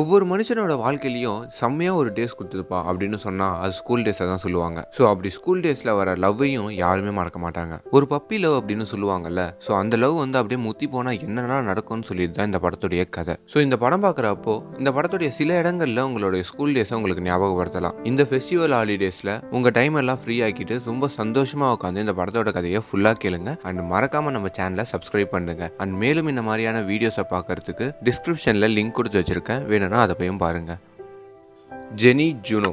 ஒவ்வொரு மனுஷனோட வாழ்க்கையிலையும் செம்மையாக ஒரு டேஸ் கொடுத்துருப்பா அப்படின்னு சொன்னால் அது ஸ்கூல் டேஸை தான் சொல்லுவாங்க ஸோ அப்படி ஸ்கூல் டேஸில் வர லவ்வையும் யாருமே மறக்க மாட்டாங்க ஒரு பப்பி லவ் அப்படின்னு சொல்லுவாங்கல்ல ஸோ அந்த லவ் வந்து அப்படியே முத்தி போனால் என்னென்ன நடக்கும்னு சொல்லிட்டு தான் இந்த படத்துடைய கதை ஸோ இந்த படம் பார்க்குறப்போ இந்த படத்துடைய சில இடங்களில் உங்களுடைய ஸ்கூல் டேஸை உங்களுக்கு ஞாபகப்படுத்தலாம் இந்த ஃபெஸ்டிவல் ஹாலிடேஸில் உங்கள் டைம் எல்லாம் ஃப்ரீ ஆக்கிட்டு ரொம்ப சந்தோஷமாக உட்காந்து இந்த படத்தோட கதையை ஃபுல்லாக கேளுங்க அண்ட் மறக்காமல் நம்ம சேனலை சப்ஸ்கிரைப் பண்ணுங்கள் அண்ட் மேலும் இந்த மாதிரியான வீடியோஸை பார்க்குறதுக்கு டிஸ்கிரிப்ஷனில் லிங்க் கொடுத்து வச்சிருக்கேன் வேணும் வேணும்னா அதை போயும் பாருங்கள் ஜெனி ஜுனோ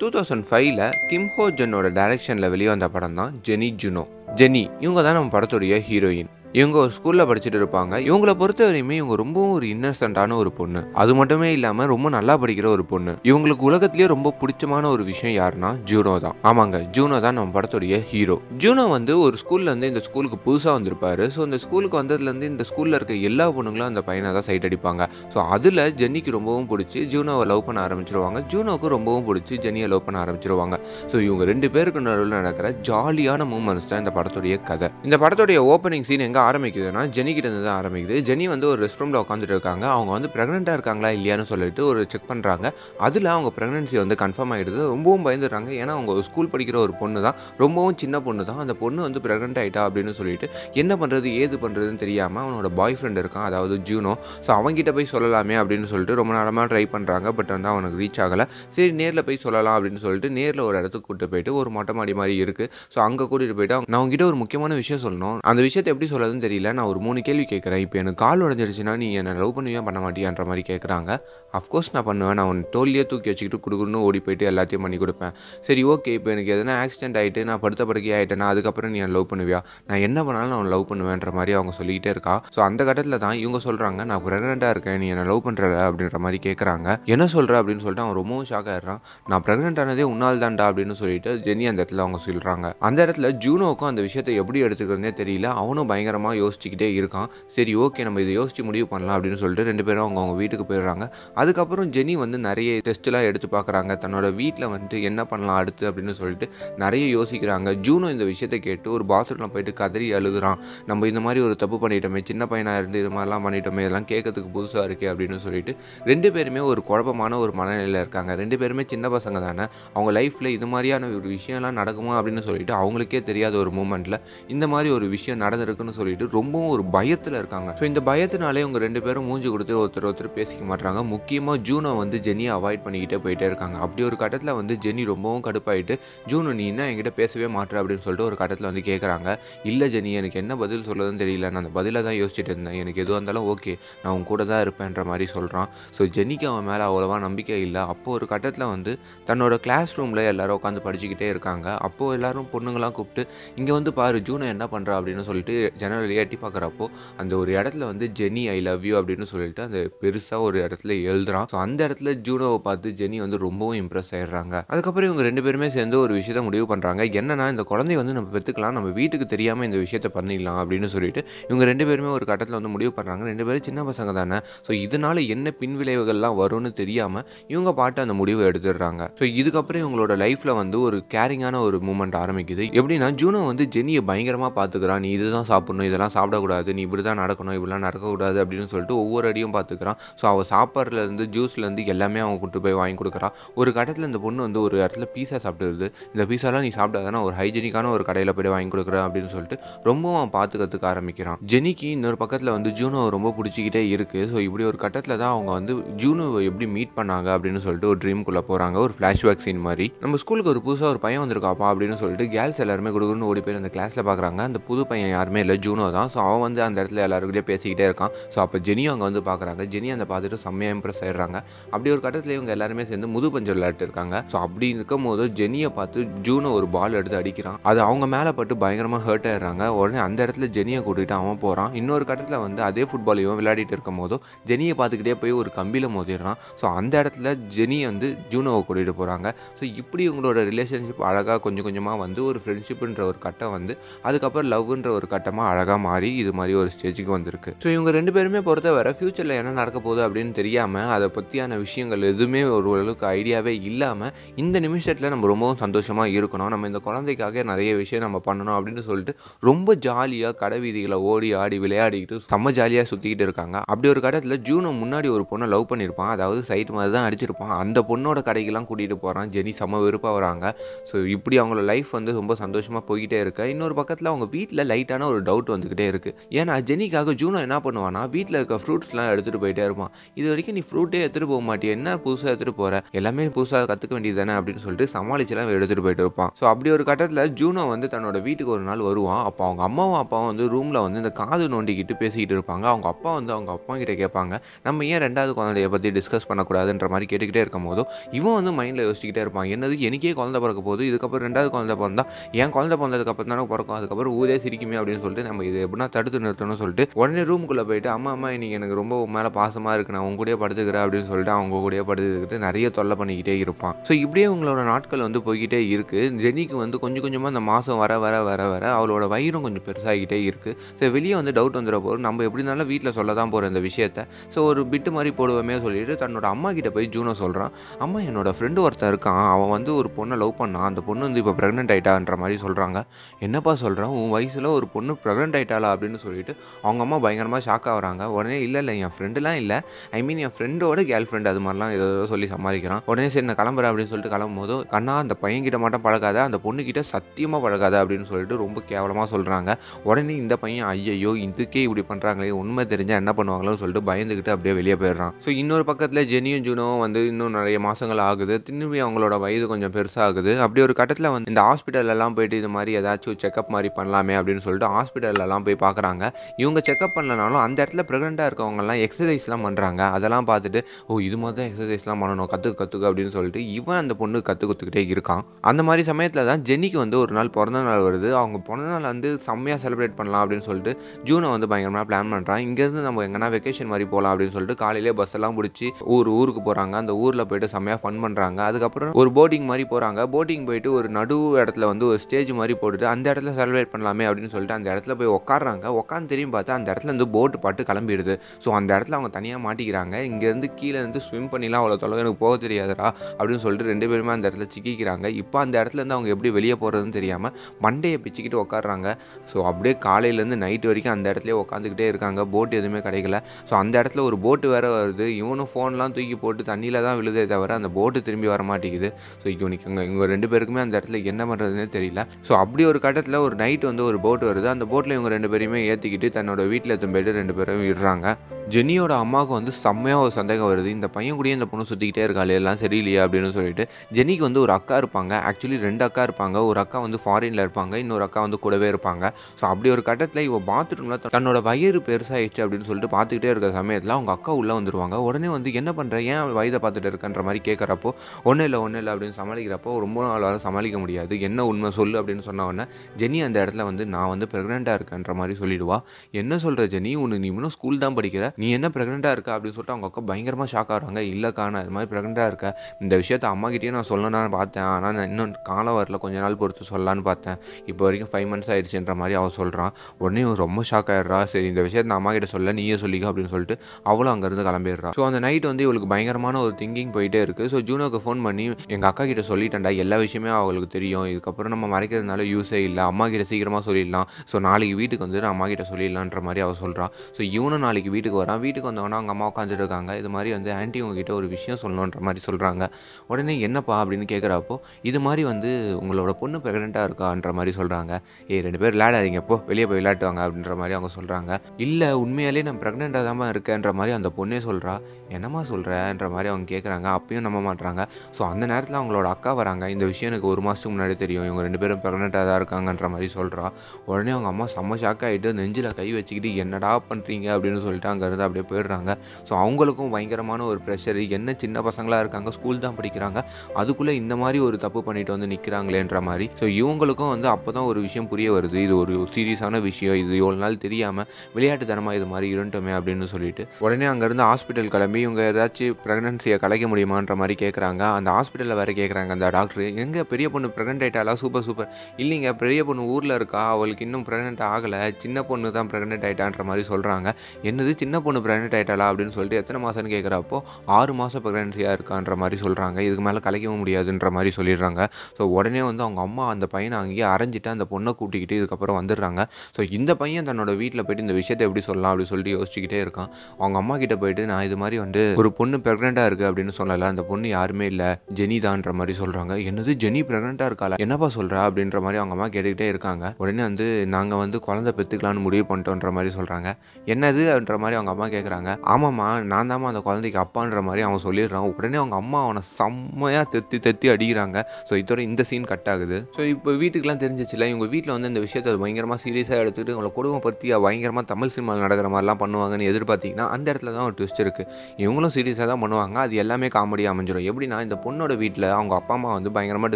டூ தௌசண்ட் ஃபைவ்ல கிம்ஹோ ஜென்னோட டைரக்ஷனில் வெளியே வந்த படம் தான் ஜெனி ஜுனோ ஜெனி இவங்க தான் நம்ம படத்துடைய ஹீரோயின் இவங்க ஒரு ஸ்கூலில் படிச்சுட்டு இருப்பாங்க இவங்களை பொறுத்த வரையுமே இவங்க ரொம்பவும் ஒரு இன்னசென்டான ஒரு பொண்ணு அது மட்டுமே இல்லாமல் ரொம்ப நல்லா படிக்கிற ஒரு பொண்ணு இவங்களுக்கு உலகத்திலேயே ரொம்ப பிடிச்சமான ஒரு விஷயம் யாருன்னா ஜூனோ தான் ஆமாங்க ஜூனோ தான் நம்ம படத்துடைய ஹீரோ ஜூனோ வந்து ஒரு ஸ்கூல்ல இருந்து இந்த ஸ்கூலுக்கு புதுசாக வந்திருப்பாரு ஸோ இந்த ஸ்கூலுக்கு வந்ததுலேருந்து இந்த ஸ்கூலில் இருக்க எல்லா பொண்ணுங்களும் அந்த பையனை தான் சைட் அடிப்பாங்க ஸோ அதில் ஜென்னிக்கு ரொம்பவும் பிடிச்சி ஜூனோவை லவ் பண்ண ஆரம்பிச்சிருவாங்க ஜூனோவுக்கு ரொம்பவும் பிடிச்சி ஜெனியை லவ் பண்ண ஆரம்பிச்சிருவாங்க ஸோ இவங்க ரெண்டு பேருக்கு நடுவில் நடக்கிற ஜாலியான மூமெண்ட்ஸ் தான் இந்த படத்துடைய கதை இந்த படத்துடைய ஓப்பனிங் சீன் எங்கே ஆரம்பிக்குதுன்னா ஜெனிக்கிட்ட இருந்து தான் ஆரம்பிக்குது ஜெனி வந்து ஒரு ரெஸ்ட் ரூமில் உட்காந்துட்டு இருக்காங்க அவங்க வந்து ப்ரெக்னெண்ட்டாக இருக்காங்களா இல்லையான்னு சொல்லிட்டு ஒரு செக் பண்ணுறாங்க அதில் அவங்க ப்ரெக்னென்சி வந்து கன்ஃபார்ம் ஆகிடுது ரொம்பவும் பயந்துடுறாங்க ஏன்னா அவங்க ஸ்கூல் படிக்கிற ஒரு பொண்ணு தான் ரொம்பவும் சின்ன பொண்ணு தான் அந்த பொண்ணு வந்து ப்ரெக்னென்ட் ஆகிட்டா அப்படின்னு சொல்லிட்டு என்ன பண்ணுறது ஏது பண்ணுறதுன்னு தெரியாமல் அவனோட பாய் ஃப்ரெண்ட் இருக்கான் அதாவது ஜூனோ ஸோ அவங்ககிட்ட போய் சொல்லலாமே அப்படின்னு சொல்லிட்டு ரொம்ப நேரமாக ட்ரை பண்ணுறாங்க பட் வந்து அவனுக்கு ரீச் ஆகலை சரி நேரில் போய் சொல்லலாம் அப்படின்னு சொல்லிட்டு நேரில் ஒரு இடத்துக்கு கூப்பிட்டு போயிட்டு ஒரு மொட்டை மாடி மாதிரி இருக்குது ஸோ அங்கே கூட்டிகிட்டு போயிட்டு நான் அவங்ககிட்ட ஒரு முக்கியமான விஷயம் சொல்லணும் அந்த விஷயத்தை எப்படி சொல்கிறது பதிலும் தெரியல நான் ஒரு மூணு கேள்வி கேட்குறேன் இப்போ எனக்கு கால் உடஞ்சிருச்சுன்னா நீ என்னை லவ் பண்ணுவியா பண்ண மாட்டியான்ற மாதிரி கேட்குறாங்க அஃப்கோர்ஸ் நான் பண்ணுவேன் நான் உன் தோல்லியே தூக்கி வச்சுக்கிட்டு கொடுக்குறன்னு ஓடி போயிட்டு எல்லாத்தையும் பண்ணி கொடுப்பேன் சரி ஓகே இப்போ எனக்கு எதனா ஆக்சிடென்ட் ஆகிட்டு நான் படுத்த படுக்கை ஆகிட்டேன்னா அதுக்கப்புறம் நீ என்னை லவ் பண்ணுவியா நான் என்ன பண்ணாலும் நான் லவ் பண்ணுவேன்ற மாதிரி அவங்க சொல்லிக்கிட்டே இருக்கா ஸோ அந்த கட்டத்தில் தான் இவங்க சொல்கிறாங்க நான் ப்ரெக்னெண்ட்டாக இருக்கேன் நீ என்னை லவ் பண்ணுற அப்படின்ற மாதிரி கேட்குறாங்க என்ன சொல்கிற அப்படின்னு சொல்லிட்டு அவன் ரொம்பவும் ஷாக் ஆகிடுறான் நான் ப்ரெக்னென்ட் ஆனதே உன்னால் தான்டா அப்படின்னு சொல்லிட்டு ஜெனி அந்த இடத்துல அவங்க சொல்கிறாங்க அந்த இடத்துல ஜூனோக்கும் அந்த விஷயத்தை எப்படி எடுத்துக்கிறதே தெரியல அவனும் பயங்கரமாக பயங்கரமாக யோசிச்சுக்கிட்டே இருக்கான் சரி ஓகே நம்ம இதை யோசிச்சு முடிவு பண்ணலாம் அப்படின்னு சொல்லிட்டு ரெண்டு பேரும் அவங்க அவங்க வீட்டுக்கு போயிடுறாங்க அதுக்கப்புறம் ஜெனி வந்து நிறைய டெஸ்ட்லாம் எடுத்து பார்க்குறாங்க தன்னோட வீட்டில் வந்துட்டு என்ன பண்ணலாம் அடுத்து அப்படின்னு சொல்லிட்டு நிறைய யோசிக்கிறாங்க ஜூனோ இந்த விஷயத்தை கேட்டு ஒரு பாத்ரூமில் போயிட்டு கதறி அழுகுறான் நம்ம இந்த மாதிரி ஒரு தப்பு பண்ணிட்டோமே சின்ன பையனாக இருந்து இது மாதிரிலாம் பண்ணிட்டோமே இதெல்லாம் கேட்கறதுக்கு புதுசாக இருக்கே அப்படின்னு சொல்லிட்டு ரெண்டு பேருமே ஒரு குழப்பமான ஒரு மனநிலையில் இருக்காங்க ரெண்டு பேருமே சின்ன பசங்க தானே அவங்க லைஃப்பில் இது மாதிரியான ஒரு விஷயம்லாம் நடக்குமா அப்படின்னு சொல்லிட்டு அவங்களுக்கே தெரியாத ஒரு மூமெண்ட்டில் இந்த மாதிரி ஒரு விஷயம் நடந்திருக்குன்னு சொல்லி சொல்லிட்டு ரொம்பவும் ஒரு பயத்தில் இருக்காங்க ஸோ இந்த பயத்தினாலே இவங்க ரெண்டு பேரும் மூஞ்சி கொடுத்து ஒருத்தர் ஒருத்தர் பேசிக்க மாட்டாங்க முக்கியமாக ஜூனை வந்து ஜெனியை அவாய்ட் பண்ணிக்கிட்டே போயிட்டே இருக்காங்க அப்படி ஒரு கட்டத்தில் வந்து ஜெனி ரொம்பவும் கடுப்பாயிட்டு ஜூனு நீ என்ன என்கிட்ட பேசவே மாட்டுற அப்படின்னு சொல்லிட்டு ஒரு கட்டத்தில் வந்து கேட்குறாங்க இல்லை ஜெனி எனக்கு என்ன பதில் சொல்லதுன்னு தெரியல நான் அந்த பதிலாக தான் யோசிச்சுட்டு இருந்தேன் எனக்கு எதுவாக இருந்தாலும் ஓகே நான் உன் கூட தான் இருப்பேன்ற மாதிரி சொல்கிறான் ஸோ ஜெனிக்கு அவன் மேலே அவ்வளோவா நம்பிக்கை இல்லை அப்போது ஒரு கட்டத்தில் வந்து தன்னோட கிளாஸ் ரூமில் எல்லோரும் உட்காந்து படிச்சுக்கிட்டே இருக்காங்க அப்போது எல்லாரும் பொண்ணுங்களாம் கூப்பிட்டு இங்கே வந்து பாரு ஜூனை என்ன பண்ணுறா அப்படின்னு சொல்லிட்டு ஜெனரல் சேனல் எட்டி பார்க்குறப்போ அந்த ஒரு இடத்துல வந்து ஜெனி ஐ லவ் யூ அப்படின்னு சொல்லிட்டு அந்த பெருசாக ஒரு இடத்துல எழுதுறான் ஸோ அந்த இடத்துல ஜூனோவை பார்த்து ஜெனி வந்து ரொம்பவும் இம்ப்ரெஸ் ஆயிடுறாங்க அதுக்கப்புறம் இவங்க ரெண்டு பேருமே சேர்ந்து ஒரு விஷயத்த முடிவு பண்ணுறாங்க என்னன்னா இந்த குழந்தைய வந்து நம்ம பெற்றுக்கலாம் நம்ம வீட்டுக்கு தெரியாமல் இந்த விஷயத்த பண்ணிடலாம் அப்படின்னு சொல்லிட்டு இவங்க ரெண்டு பேருமே ஒரு கட்டத்தில் வந்து முடிவு பண்ணுறாங்க ரெண்டு பேரும் சின்ன பசங்க தானே ஸோ இதனால் என்ன பின்விளைவுகள்லாம் வரும்னு தெரியாமல் இவங்க பாட்டு அந்த முடிவை எடுத்துடுறாங்க ஸோ இதுக்கப்புறம் இவங்களோட லைஃப்பில் வந்து ஒரு கேரிங்கான ஒரு மூமெண்ட் ஆரம்பிக்குது எப்படின்னா ஜூனோ வந்து ஜெனியை பயங்கரமாக பார்த்துக்கிறான் நீ இதுதான் சாப்பிடணும் சாப்பிடணும் இதெல்லாம் சாப்பிடக்கூடாது நீ இப்படி தான் நடக்கணும் இப்படிலாம் நடக்கக்கூடாது அப்படின்னு சொல்லிட்டு ஒவ்வொரு அடியும் பார்த்துக்கிறான் ஸோ அவள் சாப்பாடுலேருந்து ஜூஸ்லேருந்து எல்லாமே அவன் கொண்டு போய் வாங்கி கொடுக்குறான் ஒரு கட்டத்தில் இந்த பொண்ணு வந்து ஒரு இடத்துல பீஸா சாப்பிட்டுருது இந்த பீஸாலாம் நீ சாப்பிடாதானா ஒரு ஹைஜீனிக்கான ஒரு கடையில் போய் வாங்கி கொடுக்குறேன் அப்படின்னு சொல்லிட்டு ரொம்பவும் அவன் பார்த்துக்கிறதுக்கு ஆரம்பிக்கிறான் ஜெனிக்கு இன்னொரு பக்கத்தில் வந்து ஜூனோ ரொம்ப பிடிச்சிக்கிட்டே இருக்குது ஸோ இப்படி ஒரு கட்டத்தில் தான் அவங்க வந்து ஜூனோவை எப்படி மீட் பண்ணாங்க அப்படின்னு சொல்லிட்டு ஒரு ட்ரீம்குள்ளே போகிறாங்க ஒரு ஃப்ளாஷ்பேக் சீன் மாதிரி நம்ம ஸ்கூலுக்கு ஒரு புதுசாக ஒரு பையன் வந்திருக்காப்பா அப்படின்னு சொல்லிட்டு கேர்ள்ஸ் எல்லாருமே கொடுக்குறன்னு ஓடி போய் அந்த கிளாஸில் பார்க்குறாங்க அந்த புது பையன் யாருமே இல்லை ஜூ ஜூனோ தான் ஸோ அவன் வந்து அந்த இடத்துல எல்லாருக்கிட்டே பேசிக்கிட்டே இருக்கான் ஸோ அப்போ ஜெனியும் அங்கே வந்து பார்க்குறாங்க ஜெனி அந்த பார்த்துட்டு செம்மையாக இம்ப்ரெஸ் ஆயிடுறாங்க அப்படி ஒரு கட்டத்தில் இவங்க எல்லாருமே சேர்ந்து முது பஞ்சம் விளையாட்டு இருக்காங்க ஸோ அப்படி இருக்கும் போது ஜெனியை பார்த்து ஜூனோ ஒரு பால் எடுத்து அடிக்கிறான் அது அவங்க மேலே பட்டு பயங்கரமாக ஹர்ட் ஆயிடுறாங்க உடனே அந்த இடத்துல ஜெனியை கூட்டிகிட்டு அவன் போகிறான் இன்னொரு கட்டத்தில் வந்து அதே ஃபுட்பால் இவன் விளையாடிட்டு இருக்கும் போதும் ஜெனியை பார்த்துக்கிட்டே போய் ஒரு கம்பியில் மோதிடுறான் ஸோ அந்த இடத்துல ஜெனி வந்து ஜூனோவை கூட்டிகிட்டு போகிறாங்க ஸோ இப்படி இவங்களோட ரிலேஷன்ஷிப் அழகாக கொஞ்சம் கொஞ்சமாக வந்து ஒரு ஃப்ரெண்ட்ஷிப்புன்ற ஒரு கட்டம் வந்து அதுக்கப்புறம் லவ்ன்ற ஒரு கட்டமாக அழகாக அழகாக மாறி இது மாதிரி ஒரு ஸ்டேஜுக்கு வந்திருக்கு ஸோ இவங்க ரெண்டு பேருமே பொறுத்தவரை ஃப்யூச்சரில் என்ன நடக்க போகுது அப்படின்னு தெரியாமல் அதை பற்றியான விஷயங்கள் எதுவுமே ஓரளவுக்கு ஐடியாவே இல்லாமல் இந்த நிமிஷத்தில் நம்ம ரொம்பவும் சந்தோஷமாக இருக்கணும் நம்ம இந்த குழந்தைக்காக நிறைய விஷயம் நம்ம பண்ணணும் அப்படின்னு சொல்லிட்டு ரொம்ப ஜாலியாக கடை வீதிகளை ஓடி ஆடி விளையாடிக்கிட்டு செம்ம ஜாலியாக சுற்றிக்கிட்டு இருக்காங்க அப்படி ஒரு கட்டத்தில் ஜூனோ முன்னாடி ஒரு பொண்ணை லவ் பண்ணியிருப்பான் அதாவது சைட் மாதிரி தான் அடிச்சிருப்பான் அந்த பொண்ணோட கடைக்கெல்லாம் கூட்டிகிட்டு போகிறான் ஜெனி செம்ம விருப்பம் வராங்க ஸோ இப்படி அவங்களோட லைஃப் வந்து ரொம்ப சந்தோஷமாக போய்கிட்டே இருக்கு இன்னொரு பக்கத்தில் அவங்க வீட்டில் லைட்டான ஒரு டவுட் டவுட் வந்துக்கிட்டே இருக்குது ஏன்னா ஜெனிக்காக ஜூனோ என்ன பண்ணுவானா வீட்டில் இருக்க ஃப்ரூட்ஸ்லாம் எடுத்துகிட்டு போயிட்டே இருப்பான் இது வரைக்கும் நீ ஃப்ரூட்டே எடுத்துகிட்டு போக மாட்டேன் என்ன புதுசாக எடுத்துகிட்டு போகிற எல்லாமே புதுசாக கற்றுக்க வேண்டியது தானே அப்படின்னு சொல்லிட்டு சமாளிச்செல்லாம் எடுத்துகிட்டு போயிட்டு இருப்பான் ஸோ அப்படி ஒரு கட்டத்தில் ஜூனோ வந்து தன்னோட வீட்டுக்கு ஒரு நாள் வருவான் அப்போ அவங்க அம்மாவும் அப்பாவும் வந்து ரூமில் வந்து இந்த காது நோண்டிக்கிட்டு பேசிக்கிட்டு இருப்பாங்க அவங்க அப்பா வந்து அவங்க அப்பா கிட்ட கேட்பாங்க நம்ம ஏன் ரெண்டாவது குழந்தைய பற்றி டிஸ்கஸ் பண்ணக்கூடாதுன்ற மாதிரி கேட்டுக்கிட்டே இருக்கும் போதும் இவன் வந்து மைண்டில் யோசிச்சுக்கிட்டே இருப்பான் என்னது எனக்கே குழந்தை பிறக்க போது இதுக்கப்புறம் ரெண்டாவது குழந்தை பிறந்தா என் குழந்தை பிறந்ததுக்கப்புறம் தானே பிறக்கும் அதுக்கப்புறம் ஊரே சிரிக்குமே அப்படின்னு சொல்லிட்டு நம்ம இது எப்படின்னா தடுத்து நிறுத்தணும்னு சொல்லிட்டு உடனே ரூமுக்குள்ளே போயிட்டு அம்மா அம்மா இன்னைக்கு எனக்கு ரொம்ப மேலே பாசமாக இருக்கு நான் உங்க கூடயே படுத்துக்கிறேன் அப்படின்னு சொல்லிட்டு அவங்க கூடயே படுத்துக்கிட்டு நிறைய தொல்லை பண்ணிக்கிட்டே இருப்பான் ஸோ இப்படியே உங்களோட நாட்கள் வந்து போய்கிட்டே இருக்குது ஜெனிக்கு வந்து கொஞ்சம் கொஞ்சமாக அந்த மாதம் வர வர வர வர அவளோட வயிறும் கொஞ்சம் பெருசாகிட்டே இருக்குது ஸோ வெளியே வந்து டவுட் வந்துட போகிறோம் நம்ம எப்படி இருந்தாலும் வீட்டில் சொல்ல தான் போகிற இந்த விஷயத்த ஸோ ஒரு பிட்டு மாதிரி போடுவோமே சொல்லிட்டு தன்னோட அம்மா கிட்ட போய் ஜூனோ சொல்கிறான் அம்மா என்னோட ஃப்ரெண்டு ஒருத்தர் இருக்கான் அவன் வந்து ஒரு பொண்ணை லவ் பண்ணான் அந்த பொண்ணு வந்து இப்போ ப்ரெக்னென்ட் ஆகிட்டான்ற மாதிரி சொல்கிறாங்க என்னப்பா சொல்கிறான் உன் வயசில் ஒரு பொண்ணு ப்ரெக்னென்ட் ஹஸ்பண்ட் ஆகிட்டாளா அப்படின்னு சொல்லிட்டு அவங்க அம்மா பயங்கரமாக ஷாக் ஆகிறாங்க உடனே இல்லை இல்லை என் ஃப்ரெண்டுலாம் இல்லை ஐ மீன் என் ஃப்ரெண்டோட கேர்ள் ஃப்ரெண்ட் அது மாதிரிலாம் ஏதோ சொல்லி சமாளிக்கிறான் உடனே சரி நான் கிளம்புறேன் அப்படின்னு சொல்லிட்டு கிளம்பும் போது கண்ணா அந்த பையன்கிட்ட மட்டும் பழகாத அந்த பொண்ணுக்கிட்ட சத்தியமாக பழகாத அப்படின்னு சொல்லிட்டு ரொம்ப கேவலமாக சொல்கிறாங்க உடனே இந்த பையன் ஐயையோ இதுக்கே இப்படி பண்ணுறாங்களே உண்மை தெரிஞ்சால் என்ன பண்ணுவாங்களோ சொல்லிட்டு பயந்துக்கிட்டு அப்படியே வெளியே போயிடுறான் ஸோ இன்னொரு பக்கத்தில் ஜெனியும் ஜூனோ வந்து இன்னும் நிறைய மாதங்கள் ஆகுது திரும்பி அவங்களோட வயது கொஞ்சம் பெருசாகுது அப்படி ஒரு கட்டத்தில் வந்து இந்த ஹாஸ்பிட்டலெல்லாம் போயிட்டு இது மாதிரி ஏதாச்சும் செக்அப் மாதிரி பண்ணலாமே அப்படின்னு சொல்லிட்டு ஹாஸ்பிட்டலில் ஹாஸ்பிட்டலெல்லாம் போய் பார்க்குறாங்க இவங்க செக்அப் பண்ணலனாலும் அந்த இடத்துல ப்ரெக்னெண்ட்டாக இருக்கவங்கலாம் எக்ஸசைஸ்லாம் பண்ணுறாங்க அதெல்லாம் பார்த்துட்டு ஓ இது மாதிரி தான் எக்ஸசைஸ்லாம் பண்ணணும் கற்றுக்கு கற்றுக்கு அப்படின்னு சொல்லிட்டு இவன் அந்த பொண்ணு கற்றுக் கொடுத்துக்கிட்டே இருக்கான் அந்த மாதிரி சமயத்தில் தான் ஜென்னிக்கு வந்து ஒரு நாள் பிறந்த நாள் வருது அவங்க பிறந்த நாள் வந்து செம்மையாக செலிப்ரேட் பண்ணலாம் அப்படின்னு சொல்லிட்டு ஜூனை வந்து பயங்கரமாக பிளான் பண்ணுறான் இங்கேருந்து நம்ம எங்கன்னா வெக்கேஷன் மாதிரி போகலாம் அப்படின்னு சொல்லிட்டு காலையிலே பஸ்ஸெல்லாம் பிடிச்சி ஊர் ஊருக்கு போகிறாங்க அந்த ஊரில் போயிட்டு செம்மையாக ஃபன் பண்ணுறாங்க அதுக்கப்புறம் ஒரு போட்டிங் மாதிரி போகிறாங்க போட்டிங் போயிட்டு ஒரு நடு இடத்துல வந்து ஒரு ஸ்டேஜ் மாதிரி போட்டுட்டு அந்த இடத்துல செலிப்ரேட் பண்ணலாமே அப்படின்னு சொல்லிட்டு அந்த இடத்துல போய் உட்காடுறாங்க உட்காந்து தெரியும் பார்த்தா அந்த இடத்துல இருந்து போட்டு பாட்டு கிளம்பிடுது ஸோ அந்த இடத்துல அவங்க தனியாக மாட்டிக்கிறாங்க இங்கேருந்து கீழே இருந்து ஸ்விம் பண்ணிலாம் அவ்வளோ தொலைவு எனக்கு போக தெரியாதுடா அப்படின்னு சொல்லிட்டு ரெண்டு பேருமே அந்த இடத்துல சிக்கிக்கிறாங்க இப்போ அந்த இடத்துலேருந்து அவங்க எப்படி வெளியே போகிறதுன்னு தெரியாமல் மண்டையை பிச்சுக்கிட்டு உட்காடுறாங்க ஸோ அப்படியே காலையிலேருந்து நைட்டு வரைக்கும் அந்த இடத்துல உட்காந்துக்கிட்டே இருக்காங்க போட் எதுவுமே கிடைக்கல ஸோ அந்த இடத்துல ஒரு போட்டு வேறு வருது இவனும் ஃபோன்லாம் தூக்கி போட்டு தண்ணியில் தான் விழுதே தவிர அந்த போட்டு திரும்பி வர மாட்டேங்குது ஸோ இவனுக்கு இங்கே இவங்க ரெண்டு பேருக்குமே அந்த இடத்துல என்ன பண்ணுறதுனே தெரியல ஸோ அப்படி ஒரு கட்டத்தில் ஒரு நைட் வந்து ஒரு போட் வருது அந்த போட்டில் வீட்டில் இவங்க ரெண்டு பேரையுமே ஏற்றிக்கிட்டு தன்னோட வீட்டில் எத்தனை போயிட்டு ரெண்டு பேரும் விடுறாங்க ஜெனியோட அம்மாவுக்கு வந்து செம்மையாக ஒரு சந்தேகம் வருது இந்த பையன் கூடயே இந்த பொண்ணு சுற்றிக்கிட்டே இருக்காள் எல்லாம் சரியில்லையா அப்படின்னு சொல்லிட்டு ஜெனிக்கு வந்து ஒரு அக்கா இருப்பாங்க ஆக்சுவலி ரெண்டு அக்கா இருப்பாங்க ஒரு அக்கா வந்து ஃபாரினில் இருப்பாங்க இன்னொரு அக்கா வந்து கூடவே இருப்பாங்க ஸோ அப்படி ஒரு கட்டத்தில் இவ பாத்ரூமில் தன்னோட வயிறு பெருசாகிடுச்சு அப்படின்னு சொல்லிட்டு பார்த்துக்கிட்டே இருக்கிற சமயத்தில் அவங்க அக்கா உள்ளே வந்துடுவாங்க உடனே வந்து என்ன பண்ணுற ஏன் வயதை பார்த்துட்டு இருக்கன்ற மாதிரி கேட்குறப்போ ஒன்றும் இல்லை ஒன்றும் இல்லை அப்படின்னு சமாளிக்கிறப்போ ரொம்ப நாள் சமாளிக்க முடியாது என்ன உண்மை சொல்லு அப்படின்னு சொன்ன உடனே ஜெனி அந்த இடத்துல வந்து நான் வந்து ப்ரெக்னெண்ட்டாக இருக்கன்ற மாதிரி சொல்லிடுவா என்ன சொல்கிற ஜெனி உன்னை நீ இன்னும் ஸ்கூல் தான் படிக்கிற நீ என்ன ப்ரெக்னெண்ட்டாக இருக்க அப்படின்னு சொல்லிட்டு அவங்க அக்கா பயங்கரமாக ஷாக் ஆகிறாங்க இல்லை நான் இது மாதிரி ப்ரெக்னெண்ட்டாக இருக்க இந்த விஷயத்த அம்மாக்கிட்டேயே நான் சொல்லணும்னு பார்த்தேன் ஆனால் நான் இன்னும் காலம் வரல கொஞ்ச நாள் பொறுத்து சொல்லலான்னு பார்த்தேன் இப்போ வரைக்கும் ஃபைவ் மந்த்ஸ் ஆயிடுச்சுன்ற மாதிரி அவன் சொல்கிறான் உடனே ரொம்ப ஷாக் ஆயிடுறா சரி இந்த விஷயத்தை நான் அம்மா கிட்ட சொல்ல நீயே சொல்லிக்க அப்படின்னு சொல்லிட்டு அவளும் அங்கேருந்து கிளம்பிடுறான் ஸோ அந்த நைட் வந்து இவளுக்கு பயங்கரமான ஒரு திங்கிங் போயிட்டே இருக்குது ஸோ ஜூனோக்கு ஃபோன் பண்ணி எங்கள் அக்கா கிட்ட சொல்லிட்டேன்டா எல்லா விஷயமே அவளுக்கு தெரியும் இதுக்கப்புறம் நம்ம மறைக்கிறதுனால யூஸே இல்லை அம்மா கிட்ட சீக்கிரமாக சொல்லிடலாம் ஸோ நாளைக்கு நாளைக்கு வீட்டுக்கு வந்து நான் அம்மா கிட்ட சொல்லிடலான்ற மாதிரி அவள் சொல்கிறான் ஸோ இவனும் நாளைக்கு வீட்டுக்கு வரான் வீட்டுக்கு வந்தவொடனே அவங்க அம்மா உட்காந்துட்டு இருக்காங்க இது மாதிரி வந்து ஆண்டி உங்ககிட்ட ஒரு விஷயம் சொல்லணுன்ற மாதிரி சொல்கிறாங்க உடனே என்னப்பா அப்படின்னு கேட்குறப்போ இது மாதிரி வந்து உங்களோட பொண்ணு ப்ரெக்னெண்ட்டாக இருக்கான்ற மாதிரி சொல்கிறாங்க ஏ ரெண்டு பேர் விளையாடாதீங்க இப்போ வெளியே போய் விளையாட்டுவாங்க அப்படின்ற மாதிரி அவங்க சொல்கிறாங்க இல்லை உண்மையாலே நான் ப்ரெக்னெண்ட்டாக தான் இருக்கேன்ற மாதிரி அந்த பொண்ணே சொல்கிறா என்னம்மா சொல்கிறேன்ற மாதிரி அவங்க கேட்குறாங்க அப்பயும் நம்ப மாட்டுறாங்க ஸோ அந்த நேரத்தில் அவங்களோட அக்கா வராங்க இந்த விஷயம் எனக்கு ஒரு மாதத்துக்கு முன்னாடி தெரியும் இவங்க ரெண்டு பேரும் ப்ரெக்னெண்ட்டாக தான் இருக்காங்கன்ற மாதிரி சொல்கிறா உடனே அவங்க அம்மா செம்ம ஷாக் ஆகிட்டு நெஞ்சில் கை வச்சுக்கிட்டு என்னடா பண்ணுறீங்க அப்படின்னு சொல்லிட்டு அங்கேருந்து அப்படியே போயிடுறாங்க ஸோ அவங்களுக்கும் பயங்கரமான ஒரு ப்ரெஷர் என்ன சின்ன பசங்களாக இருக்காங்க ஸ்கூல் தான் படிக்கிறாங்க அதுக்குள்ளே இந்த மாதிரி ஒரு தப்பு பண்ணிட்டு வந்து நிற்கிறாங்களேன்ற மாதிரி ஸோ இவங்களுக்கும் வந்து அப்போ தான் ஒரு விஷயம் புரிய வருது இது ஒரு சீரியஸான விஷயம் இது இவ்வளோ நாள் தெரியாமல் விளையாட்டு தனமாக இது மாதிரி இருந்துட்டோமே அப்படின்னு சொல்லிட்டு உடனே அங்கேருந்து ஹாஸ்பிட்டல் கிளம்பி இவங்க ஏதாச்சும் ப்ரெக்னன்சியை கலைக்க முடியுமான்ற மாதிரி கேட்குறாங்க அந்த ஹாஸ்பிட்டலில் வேறு கேட்குறாங்க அந்த டாக்டர் எங்கே பெரிய பொண்ணு ப்ரெக்னென்ட் ஆகிட்டாலா சூப்பர் சூப்பர் இல்லைங்க பெரிய பொண்ணு ஊரில் இருக்கா அவளுக்கு இன்னும் ப்ரெக்னென்ட் ஆகலை சின்ன பொண்ணு தான் ப்ரெக்னென்ட் ஆகிட்டான்ற மாதிரி சொல்கிறாங்க என்னது சின்ன பொண்ணு ப்ரெக்னென்ட் ஆகிட்டாலா அப்படின்னு சொல்லிட்டு எத்தனை மாதம்னு கேட்குறப்போ ஆறு மாதம் ப்ரெக்னென்சியாக இருக்கான்ற மாதிரி சொல்கிறாங்க இதுக்கு மேலே கலைக்கவும் முடியாதுன்ற மாதிரி சொல்லிடுறாங்க ஸோ உடனே வந்து அவங்க அம்மா அந்த பையனை அங்கேயே அரைஞ்சிட்டு அந்த பொண்ணை கூட்டிக்கிட்டு இதுக்கப்புறம் வந்துடுறாங்க ஸோ இந்த பையன் தன்னோட வீட்டில் போயிட்டு இந்த விஷயத்தை எப்படி சொல்லலாம் அப்படின்னு சொல்லிட்டு யோசிச்சுக்கிட்டே இருக்கான் அவங்க அம்மா கிட்ட போயிட்டு நான் இது மாதிரி வந்து ஒரு பொண்ணு ப்ரெக்னெண்ட்டாக இருக்குது அப்படின்னு சொல்லலை அந்த பொண்ணு யாருமே இல்லை ஜெனிதான்ற மாதிரி சொல்கிறாங்க என்னது ஜெனி ப்ரெக்னெண்ட்டாக இருக்காளா என்னப்பா சொல்கிறா அப்படின்ற மாதிரி அவங்க அம்மா கேட்டுக்கிட்டே இருக்காங்க உடனே வந்து நாங்கள் வந்து குழந்த பெற்றுக்கலாம்னு முடிவு பண்ணிட்டோன்ற மாதிரி சொல்கிறாங்க என்னது அப்படின்ற மாதிரி அவங்க அம்மா கேட்குறாங்க ஆமாம்மா நான் தாம்மா அந்த குழந்தைக்கு அப்பான்ற மாதிரி அவன் சொல்லிடுறான் உடனே அவங்க அம்மா அவனை செம்மையாக தெத்தி தெத்தி அடிக்கிறாங்க ஸோ இதோட இந்த சீன் கட் ஆகுது ஸோ இப்போ வீட்டுக்குலாம் தெரிஞ்சிச்சுல இவங்க வீட்டில் வந்து இந்த விஷயத்தை பயங்கரமாக சீரியஸாக எடுத்துகிட்டு உங்களை பற்றி பயங்கரமாக தமிழ் சினிமாவில் நடக்கிற மாதிரிலாம் பண்ணுவாங்கன்னு எதிர்பார்த்தீங்கன்னா அந்த இடத்துல தான் ஒரு ட்விஸ்ட் இருக்குது இவங்களும் சீரியஸாக தான் பண்ணுவாங்க அது எல்லாமே காமெடி அமைஞ்சிடும் எப்படின்னா இந்த பொண்ணோட வீட்டில் அவங்க அப்பா அம்மா வந்து பயங்கரமாக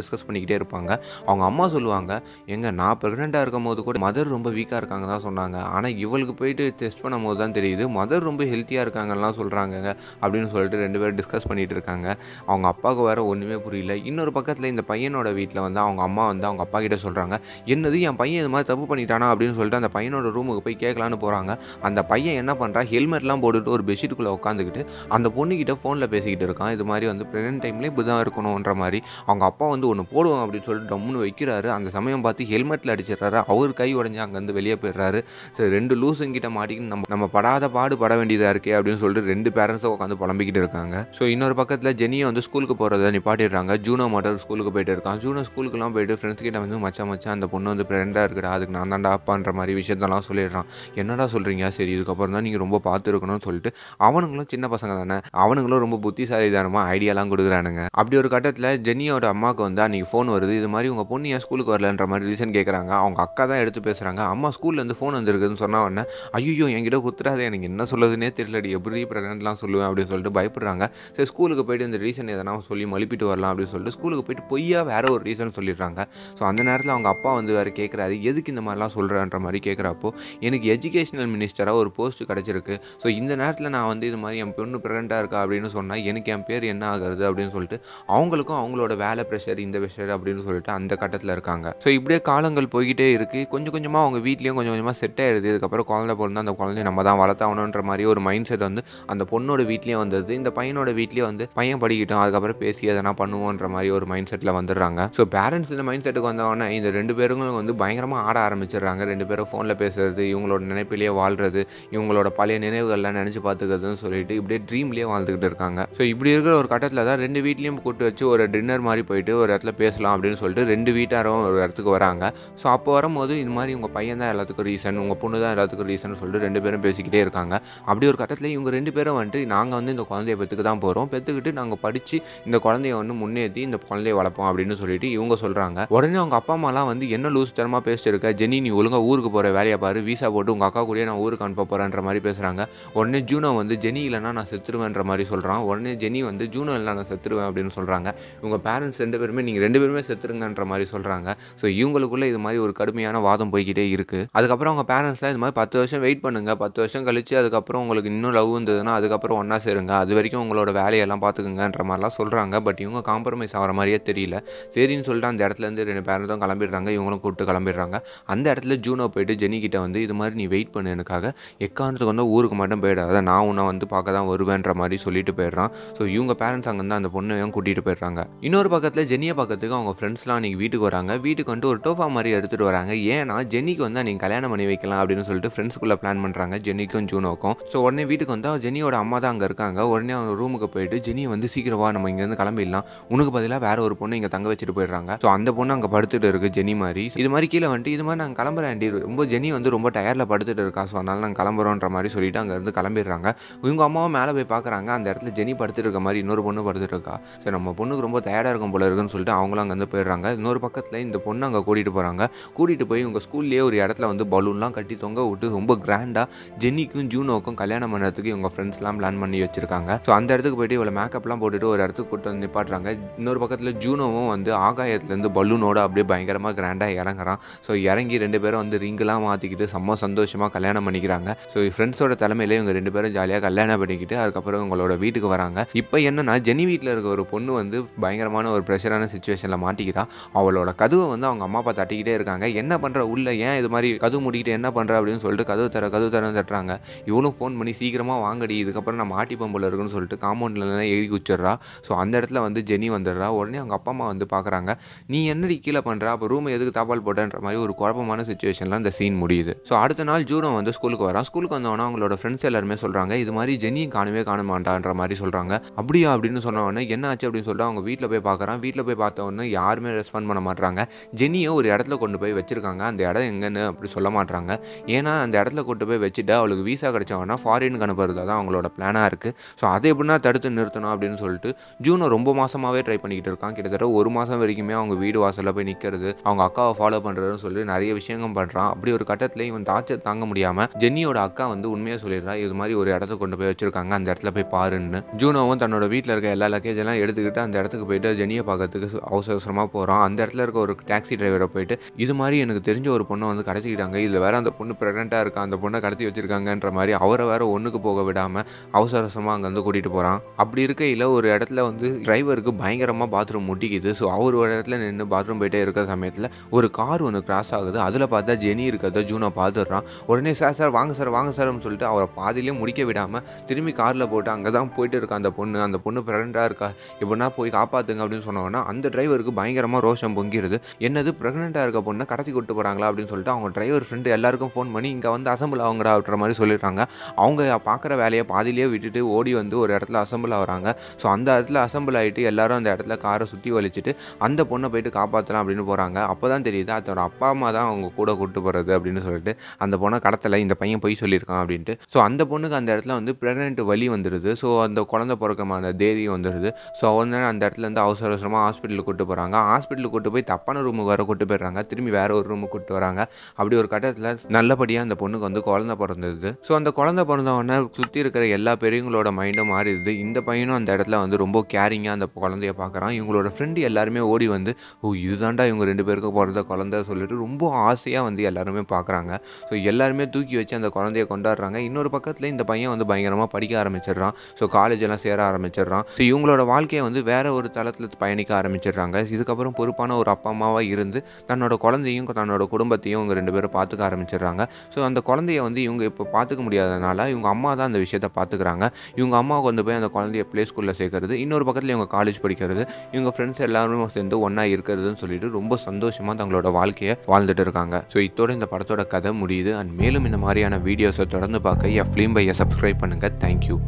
டிஸ்கஸ் பண்ணிக்கிட்டே இருப்பாங்க அவங்க அம்மா சொல்லுவாங்க எங்கள் நான் ப்ரெக்னெண்ட்டாக இருக்கும் போது கூட மதர் ரொம்ப வீக்காக இருக்காங்க தான் சொன்னாங்க ஆனால் இவளுக்கு போயிட்டு டெஸ்ட் பண்ணும் போது தான் தெரியுது மதர் ரொம்ப ஹெல்த்தியாக இருக்காங்கலாம் சொல்கிறாங்க அப்படின்னு சொல்லிட்டு ரெண்டு பேரும் டிஸ்கஸ் பண்ணிகிட்டு இருக்காங்க அவங்க அப்பாவுக்கு வேறு ஒன்றுமே புரியல இன்னொரு பக்கத்தில் இந்த பையனோட வீட்டில் வந்து அவங்க அம்மா வந்து அவங்க அப்பா கிட்டே சொல்கிறாங்க என்னது என் பையன் இது மாதிரி தப்பு பண்ணிட்டானா அப்படின்னு சொல்லிட்டு அந்த பையனோட ரூமுக்கு போய் கேட்கலான்னு போகிறாங்க அந்த பையன் என்ன பண்ணுறா ஹெல்மெட்லாம் போட்டுட்டு ஒரு பெட்ஷீட்டுக்குள்ளே உட்காந்துக்கிட்டு அந்த பொண்ணுக்கிட்ட ஃபோனில் பேசிக்கிட்டு இருக்கான் இது மாதிரி வந்து ப்ரெசன்ட் டைம்லேயே இப்படி தான் இருக்கணுன்ற மாதிரி அவங்க அப்பா வந்து ஒன்று போடுவாங்க அப்படின்னு சொல்லிட்டு டம்முன்னு வைக்கிறாரு அந்த சமயம் பார்த்து ஹெல்மெட்டில் அடிச்சிடுறாரு அவர் கை உடஞ்சி அங்கே வந்து வெளியே போயிடுறாரு சரி ரெண்டு லூசுங்கிட்ட மாட்டிக்கிட்டு நம்ம நம்ம படாத பாடு பட வேண்டியதாக இருக்கே அப்படின்னு சொல்லிட்டு ரெண்டு பேரண்ட்ஸும் உட்காந்து புலம்பிக்கிட்டு இருக்காங்க ஸோ இன்னொரு பக்கத்தில் ஜெனியை வந்து ஸ்கூலுக்கு போகிறத நிப்பாட்டிடுறாங்க ஜூனோ மட்டும் ஸ்கூலுக்கு போயிட்டு இருக்கான் ஜூனோ ஸ்கூலுக்குலாம் போயிட்டு ஃப்ரெண்ட்ஸ் கிட்ட வந்து மச்சா மச்சா அந்த பொண்ணு வந்து ஃப்ரெண்டாக இருக்குடா அதுக்கு நான் தான்டா அப்பான்ற மாதிரி விஷயத்தெல்லாம் சொல்லிடுறான் என்னடா சொல்கிறீங்க சரி இதுக்கப்புறம் தான் நீங்கள் ரொம்ப பார்த்துருக்கணும்னு சொல்லிட்டு அவனுங்களும் சின்ன பசங்க தானே அவனுங்களும் ரொம்ப புத்திசாலிதானமாக ஐடியாலாம் கொடுக்குறானுங்க அப்படி ஒரு கட்டத்தில் ஜெனியோட அம்மாவுக்கு வந்து அன்றைக்கி ஃபோன் வருது இது மாதிரி உங்கள் பொண்ணு ஏன் ஸ்கூலுக்கு வரலன்ற மாதிரி ரீசன் கேட்குறாங்க அவங்க அக்கா தான் எடுத்து பேசுகிறாங்க அம்மா ஸ்கூலில் இருந்து ஃபோன் வந்திருக்குன்னு சொன்னால் உடனே ஐயோ என்கிட்ட குத்துறாது எனக்கு என்ன சொல்லுதுன்னே தெரியலடி எப்படி ப்ரெக்னென்ட்லாம் சொல்லுவேன் அப்படின்னு சொல்லிட்டு பயப்படுறாங்க சரி ஸ்கூலுக்கு போயிட்டு இந்த ரீசன் எதனா சொல்லி மழுப்பிட்டு வரலாம் அப்படின்னு சொல்லிட்டு ஸ்கூலுக்கு போயிட்டு பொய்யா வேறு ஒரு ரீசன் சொல்லிடுறாங்க ஸோ அந்த நேரத்தில் அவங்க அப்பா வந்து வேறு கேட்குறாரு எதுக்கு இந்த மாதிரிலாம் சொல்கிறன்ற மாதிரி கேட்குறப்போ எனக்கு எஜுகேஷனல் மினிஸ்டராக ஒரு போஸ்ட் கிடச்சிருக்கு ஸோ இந்த நேரத்தில் நான் வந்து இது மாதிரி என் பொண்ணு ப்ரெக்னெண்ட்டாக இருக்கா அப்படின்னு சொன்னால் எனக்கு என் பேர் என்ன ஆகுது அப்படின்னு சொல்லிட்டு அவங்களுக்கும் அவங்களோட வேலை ப்ரெஷர் இந்த ப்ரெஷர் அப்படின்னு சொல்லிட்டு அந்த கட்டத்தில் இருக்காங்க ஸோ இப்படியே காலங்கள் போய்கிட்டே இருக்குது கொஞ்சம் கொஞ்சமாக அவங்க அவங்க வீட்லேயும் கொஞ்சம் கொஞ்சமாக செட் ஆகிடுது இதுக்கப்புறம் குழந்தை பிறந்தா அந்த குழந்தைய நம்ம தான் வளர்த்தாகணுன்ற மாதிரி ஒரு மைண்ட் செட் வந்து அந்த பொண்ணோட வீட்லேயும் வந்தது இந்த பையனோட வீட்லேயும் வந்து பையன் படிக்கட்டும் அதுக்கப்புறம் பேசி எதனா பண்ணுவோன்ற மாதிரி ஒரு மைண்ட் செட்டில் வந்துடுறாங்க ஸோ பேரண்ட்ஸ் இந்த மைண்ட் செட்டுக்கு வந்தவொடனே இந்த ரெண்டு பேருங்களும் வந்து பயங்கரமாக ஆட ஆரம்பிச்சிடுறாங்க ரெண்டு பேரும் ஃபோனில் பேசுறது இவங்களோட நினைப்பிலேயே வாழ்கிறது இவங்களோட பழைய நினைவுகள்லாம் நினச்சி பார்த்துக்கிறதுன்னு சொல்லிட்டு இப்படியே ட்ரீம்லேயே வாழ்ந்துக்கிட்டு இருக்காங்க ஸோ இப்படி இருக்கிற ஒரு கட்டத்தில் தான் ரெண்டு வீட்லேயும் கூப்பிட்டு வச்சு ஒரு டின்னர் மாதிரி போயிட்டு ஒரு இடத்துல பேசலாம் அப்படின்னு சொல்லிட்டு ரெண்டு வீட்டாரும் ஒரு இடத்துக்கு வராங்க ஸோ அப்போ வரும்போது இந்த மாதிரி உங்கள் பையன் பையன் தான் எல்லாத்துக்கும் ரீசன் உங்கள் பொண்ணு தான் எல்லாத்துக்கும் ரீசன் சொல்லிட்டு ரெண்டு பேரும் பேசிக்கிட்டே இருக்காங்க அப்படி ஒரு கட்டத்தில் இவங்க ரெண்டு பேரும் வந்துட்டு நாங்கள் வந்து இந்த குழந்தைய பெற்றுக்கு தான் போகிறோம் பெற்றுக்கிட்டு நாங்கள் படித்து இந்த குழந்தைய வந்து முன்னேற்றி இந்த குழந்தைய வளர்ப்போம் அப்படின்னு சொல்லிட்டு இவங்க சொல்கிறாங்க உடனே அவங்க அப்பா அம்மாலாம் வந்து என்ன தரமாக பேசிட்டு இருக்க ஜெனி நீ ஒழுங்காக ஊருக்கு போகிற வேலையை பாரு வீசா போட்டு உங்கள் அக்கா கூடயே நான் ஊருக்கு அனுப்ப போகிறேன்ற மாதிரி பேசுகிறாங்க உடனே ஜூனோ வந்து ஜெனி இல்லைனா நான் செத்துருவேன்ற மாதிரி சொல்கிறான் உடனே ஜெனி வந்து ஜூனோ இல்லை நான் செத்துருவேன் அப்படின்னு சொல்கிறாங்க உங்கள் பேரண்ட்ஸ் ரெண்டு பேருமே நீங்கள் ரெண்டு பேருமே செத்துருங்கன்ற மாதிரி சொல்கிறாங்க ஸோ இவங்களுக்குள்ளே இது மாதிரி ஒரு கடுமையான வாதம் போய்கிட்டே இருக்குது அதுக்கப்புறம் அவங்க பேரண்ட்ஸ்லாம் இது மாதிரி பத்து வருஷம் வெயிட் பண்ணுங்கள் பத்து வருஷம் கழித்து அதுக்கப்புறம் உங்களுக்கு இன்னும் லவ் இருந்ததுன்னா அதுக்கப்புறம் ஒன்றா சேருங்க அது வரைக்கும் உங்களோட வேலையெல்லாம் பார்த்துக்குங்கன்ற மாதிரிலாம் சொல்கிறாங்க பட் இவங்க காம்ப்ரமைஸ் ஆகிற மாதிரியே தெரியல சரின்னு சொல்லிட்டு அந்த இடத்துலேருந்து ரெண்டு பேரண்ட்ஸும் கிளம்பிடுறாங்க இவங்களும் கூப்பிட்டு கிளம்பிடுறாங்க அந்த இடத்துல ஜூனோ போயிட்டு ஜெனி கிட்ட வந்து இது மாதிரி நீ வெயிட் பண்ணு எனக்காக எக்காரணத்துக்கு வந்து ஊருக்கு மட்டும் போயிடாத நான் உன்னை வந்து பார்க்க தான் வருவேன்ற மாதிரி சொல்லிட்டு போயிடுறான் ஸோ இவங்க பேரண்ட்ஸ் அங்கேருந்து அந்த பொண்ணையும் கூட்டிகிட்டு போயிடுறாங்க இன்னொரு பக்கத்தில் ஜெனியை பக்கத்துக்கு அவங்க ஃப்ரெண்ட்ஸ்லாம் அன்றைக்கி வீட்டுக்கு வராங்க வீட்டுக்கு வந்துட்டு ஒரு டோஃபா மாதிரி எடுத்துகிட்டு வராங்க ஏன்னா ஜெனிக்கு வந்து அன்றைக்கி கல்யாணம் பண்ணி வைக்கலாம் அப்படின்னு சொல்லிட்டு ஃப்ரெண்ட்ஸுக்குள்ளே பிளான் பண்ணுறாங்க ஜெனிக்கும் ஜூனோக்கும் ஸோ உடனே வீட்டுக்கு வந்தால் ஜெனியோட அம்மா தான் அங்கே இருக்காங்க உடனே அவங்க ரூமுக்கு போயிட்டு ஜெனி வந்து சீக்கிரமாக நம்ம இங்கேருந்து கிளம்பிடலாம் உனக்கு பதிலாக வேற ஒரு பொண்ணு இங்கே தங்க வச்சுட்டு போயிடுறாங்க ஸோ அந்த பொண்ணு அங்கே படுத்துட்டு இருக்கு ஜெனி மாதிரி இது மாதிரி கீழே வந்துட்டு இது மாதிரி நாங்கள் கிளம்புறேன் ஆண்டி ரொம்ப ஜெனி வந்து ரொம்ப டயரில் படுத்துட்டு இருக்கா ஸோ அதனால் நாங்கள் கிளம்புறோன்ற மாதிரி சொல்லிட்டு அங்கேருந்து கிளம்பிடுறாங்க இவங்க அம்மாவும் மேலே போய் பார்க்குறாங்க அந்த இடத்துல ஜெனி படுத்துட்டு இருக்க மாதிரி இன்னொரு பொண்ணு படுத்துட்டு இருக்கா ஸோ நம்ம பொண்ணுக்கு ரொம்ப டயர்டாக இருக்கும் போல இருக்குன்னு சொல்லிட்டு அவங்களும் அங்கேருந்து போயிடுறாங்க இன்னொரு பக்கத்தில் இந்த பொண்ணு அங்கே கூட்டிகிட்டு போகிறாங்க கூட்டிகிட்டு போய் உங்கள் ஸ்கூல்லேயே ஒரு ஒரு இடத்துல வந்து பலூன்லாம் கட்டி தொங்க விட்டு ரொம்ப கிராண்டாக ஜென்னிக்கும் ஜூனோக்கும் கல்யாணம் பண்ணுறதுக்கு இவங்க ஃப்ரெண்ட்ஸ்லாம் பிளான் பண்ணி வச்சுருக்காங்க ஸோ அந்த இடத்துக்கு போயிட்டு இவ்வளோ மேக்கப்லாம் போட்டுட்டு ஒரு இடத்துக்கு கூட்டு வந்து நிப்பாட்டுறாங்க இன்னொரு பக்கத்தில் ஜூனோவும் வந்து ஆகாயத்துலேருந்து பலூனோட அப்படியே பயங்கரமாக கிராண்டாக இறங்குறான் ஸோ இறங்கி ரெண்டு பேரும் வந்து ரிங்கெலாம் மாற்றிக்கிட்டு செம்ம சந்தோஷமாக கல்யாணம் பண்ணிக்கிறாங்க ஸோ ஃப்ரெண்ட்ஸோட தலைமையில இவங்க ரெண்டு பேரும் ஜாலியாக கல்யாணம் பண்ணிக்கிட்டு அதுக்கப்புறம் உங்களோட வீட்டுக்கு வராங்க இப்போ என்னென்னா ஜெனி வீட்டில் இருக்க ஒரு பொண்ணு வந்து பயங்கரமான ஒரு ப்ரெஷரான சுச்சுவேஷனில் மாட்டிக்கிறான் அவளோட கதுவை வந்து அவங்க அம்மா அப்பா தட்டிக்கிட்டே இருக்காங்க என்ன பண்ணுற உள்ள ஏன் இது மாதிரி கதவு முடிக்கிட்டு என்ன பண்ணுற அப்படின்னு சொல்லிட்டு கதவு தர கதவு தரன்னு தட்டுறாங்க இவளும் ஃபோன் பண்ணி சீக்கிரமாக வாங்கடி இதுக்கப்புறம் நான் மாட்டி போல இருக்குன்னு சொல்லிட்டு காம்பவுண்ட்லலாம் எழுதி குச்சிடுறா ஸோ அந்த இடத்துல வந்து ஜெனி வந்துடுறா உடனே அவங்க அப்பா அம்மா வந்து பார்க்குறாங்க நீ என்னடி கீழே பண்ணுறா அப்போ ரூமை எதுக்கு தாப்பால் போட்டன்ற மாதிரி ஒரு குழப்பமான சுச்சுவேஷனில் அந்த சீன் முடியுது ஸோ அடுத்த நாள் ஜூடம் வந்து ஸ்கூலுக்கு வரான் ஸ்கூலுக்கு வந்தவொடனே அவங்களோட ஃப்ரெண்ட்ஸ் எல்லாருமே சொல்கிறாங்க இது மாதிரி ஜெனியும் காணவே காண மாட்டான்ற மாதிரி சொல்கிறாங்க அப்படியா அப்படின்னு சொன்னவொடனே என்ன ஆச்சு அப்படின்னு சொல்லிட்டு அவங்க வீட்டில் போய் பார்க்குறான் வீட்டில் போய் பார்த்த யாருமே ரெஸ்பாண்ட் பண்ண மாட்டாங்க ஜெனியை ஒரு இடத்துல கொண்டு போய் வச்சுருக்காங்க அந்த இடம் எங்கே ஃபாரின்னு அப்படி சொல்ல மாட்டாங்க ஏன்னா அந்த இடத்துல கூட்டு போய் வச்சுட்டு அவளுக்கு வீசா கிடைச்சாங்கன்னா ஃபாரினுக்கு அனுப்புறது தான் அவங்களோட பிளானாக இருக்குது ஸோ அதை எப்படின்னா தடுத்து நிறுத்தணும் அப்படின்னு சொல்லிட்டு ஜூனை ரொம்ப மாதமாகவே ட்ரை பண்ணிக்கிட்டு இருக்கான் கிட்டத்தட்ட ஒரு மாதம் வரைக்குமே அவங்க வீடு வாசலில் போய் நிற்கிறது அவங்க அக்காவை ஃபாலோ பண்ணுறதுன்னு சொல்லி நிறைய விஷயங்கள் பண்ணுறான் அப்படி ஒரு கட்டத்தில் இவன் தாச்ச தாங்க முடியாமல் ஜென்னியோட அக்கா வந்து உண்மையாக சொல்லிடுறா இது மாதிரி ஒரு இடத்த கொண்டு போய் வச்சுருக்காங்க அந்த இடத்துல போய் பாருன்னு ஜூனோவும் தன்னோட வீட்டில் இருக்க எல்லா லக்கேஜ் எல்லாம் எடுத்துக்கிட்டு அந்த இடத்துக்கு போயிட்டு ஜெனியை பார்க்கறதுக்கு அவசர அவசரமாக போகிறான் அந்த இடத்துல இருக்க ஒரு டாக்ஸி டிரைவரை போயிட்டு இது மாதிரி எனக்கு தெரிஞ்ச ஒரு பொண்ணை வந்து அவர் கடத்திக்கிட்டாங்க இதில் வேறு அந்த பொண்ணு ப்ரெக்னெண்ட்டாக இருக்கா அந்த பொண்ணை கடத்தி வச்சுருக்காங்கன்ற மாதிரி அவரை வேறு ஒன்றுக்கு போக விடாமல் அவசரசமாக அங்கேருந்து கூட்டிகிட்டு போகிறான் அப்படி இருக்கையில் ஒரு இடத்துல வந்து டிரைவருக்கு பயங்கரமாக பாத்ரூம் முட்டிக்குது ஸோ அவர் ஒரு இடத்துல நின்று பாத்ரூம் போயிட்டே இருக்கிற சமயத்தில் ஒரு கார் ஒன்று கிராஸ் ஆகுது அதில் பார்த்தா ஜெனி இருக்கிறத ஜூனை பார்த்துடுறான் உடனே சார் சார் வாங்க சார் வாங்க சார்னு சொல்லிட்டு அவரை பாதியிலே முடிக்க விடாமல் திரும்பி காரில் போட்டு அங்கே தான் போயிட்டு இருக்கா அந்த பொண்ணு அந்த பொண்ணு ப்ரெக்னெண்ட்டாக இருக்கா எப்படின்னா போய் காப்பாற்றுங்க அப்படின்னு சொன்னோன்னா அந்த டிரைவருக்கு பயங்கரமாக ரோஷம் பொங்கிடுது என்னது ப்ரெக்னெண்ட்டாக இருக்க பொண்ணை கடத்தி கொட்டு போகிறாங்களா அப்படின்னு சொல்லிட்டு சொல்லிட்டு அவங்க டிரைவர் ஃப்ரெண்டு எல்லாருக்கும் ஃபோன் பண்ணி இங்கே வந்து அசம்பிள் ஆகுங்கடா அப்படின்ற மாதிரி சொல்லிடுறாங்க அவங்க பார்க்குற வேலையை பாதிலேயே விட்டுட்டு ஓடி வந்து ஒரு இடத்துல அசம்பிள் ஆகிறாங்க ஸோ அந்த இடத்துல அசம்பிள் ஆகிட்டு எல்லாரும் அந்த இடத்துல காரை சுற்றி வலிச்சிட்டு அந்த பொண்ணை போயிட்டு காப்பாற்றலாம் அப்படின்னு போகிறாங்க அப்போ தான் தெரியுது அதோட அப்பா அம்மா தான் அவங்க கூட கூப்பிட்டு போகிறது அப்படின்னு சொல்லிட்டு அந்த பொண்ணை கடத்தலை இந்த பையன் போய் சொல்லியிருக்கான் அப்படின்ட்டு ஸோ அந்த பொண்ணுக்கு அந்த இடத்துல வந்து ப்ரெக்னென்ட் வலி வந்துடுது ஸோ அந்த குழந்தை பிறக்கமாக அந்த தேதி வந்துடுது ஸோ உடனே அந்த இடத்துல வந்து அவசர அவசரமாக ஹாஸ்பிட்டலுக்கு கூப்பிட்டு போகிறாங்க ஹாஸ்பிட்டலுக்கு கூட்டு போய் தப்பான ரூமுக்கு வர கூட்டு போயிடுறாங்க திரும்பி வேறு ஒரு ரூமுக்கு கூப்பிட்டு வராங்க அப்படி ஒரு கட்டத்தில் நல்லபடியாக அந்த பொண்ணுக்கு வந்து குழந்தை பிறந்தது ஸோ அந்த குழந்தை பிறந்த உடனே சுற்றி இருக்கிற எல்லா பெரியவங்களோட மைண்டும் மாறிடுது இந்த பையனும் அந்த இடத்துல வந்து ரொம்ப கேரிங்காக அந்த குழந்தைய பார்க்குறான் இவங்களோட ஃப்ரெண்டு எல்லாருமே ஓடி வந்து ஓ இதுதான்டா இவங்க ரெண்டு பேருக்கும் பிறந்த குழந்தை சொல்லிட்டு ரொம்ப ஆசையாக வந்து எல்லாருமே பார்க்குறாங்க ஸோ எல்லாருமே தூக்கி வச்சு அந்த குழந்தைய கொண்டாடுறாங்க இன்னொரு பக்கத்தில் இந்த பையன் வந்து பயங்கரமாக படிக்க ஆரம்பிச்சிடுறான் ஸோ காலேஜ் எல்லாம் சேர ஆரம்பிச்சிடுறான் ஸோ இவங்களோட வாழ்க்கையை வந்து வேற ஒரு தளத்தில் பயணிக்க ஆரம்பிச்சிடுறாங்க இதுக்கப்புறம் பொறுப்பான ஒரு அப்பா அம்மாவாக இருந்து தன்னோட குழந்தையும் தன்னோட குடும்பத்தையும் இவங்க ரெண்டு பேரும் பார்த்துக்க ஆரம்பிச்சிடுறாங்க ஸோ அந்த குழந்தைய வந்து இவங்க இப்போ பார்த்துக்க முடியாதனால இவங்க அம்மா தான் அந்த விஷயத்தை பார்த்துக்கிறாங்க இவங்க அம்மாவுக்கு வந்து போய் அந்த குழந்தைய ப்ளே ஸ்கூலில் சேர்க்கறது இன்னொரு பக்கத்தில் இவங்க காலேஜ் படிக்கிறது இவங்க ஃப்ரெண்ட்ஸ் எல்லாருமே சேர்ந்து ஒன்றா இருக்கிறதுன்னு சொல்லிட்டு ரொம்ப சந்தோஷமாக தங்களோட வாழ்க்கையை வாழ்ந்துட்டு இருக்காங்க ஸோ இத்தோடு இந்த படத்தோட கதை முடியுது அண்ட் மேலும் இந்த மாதிரியான வீடியோஸை தொடர்ந்து பார்க்க என் ஃபிலிம் பையை சப்ஸ்கிரைப் பண்ணுங்கள் தேங்க்யூ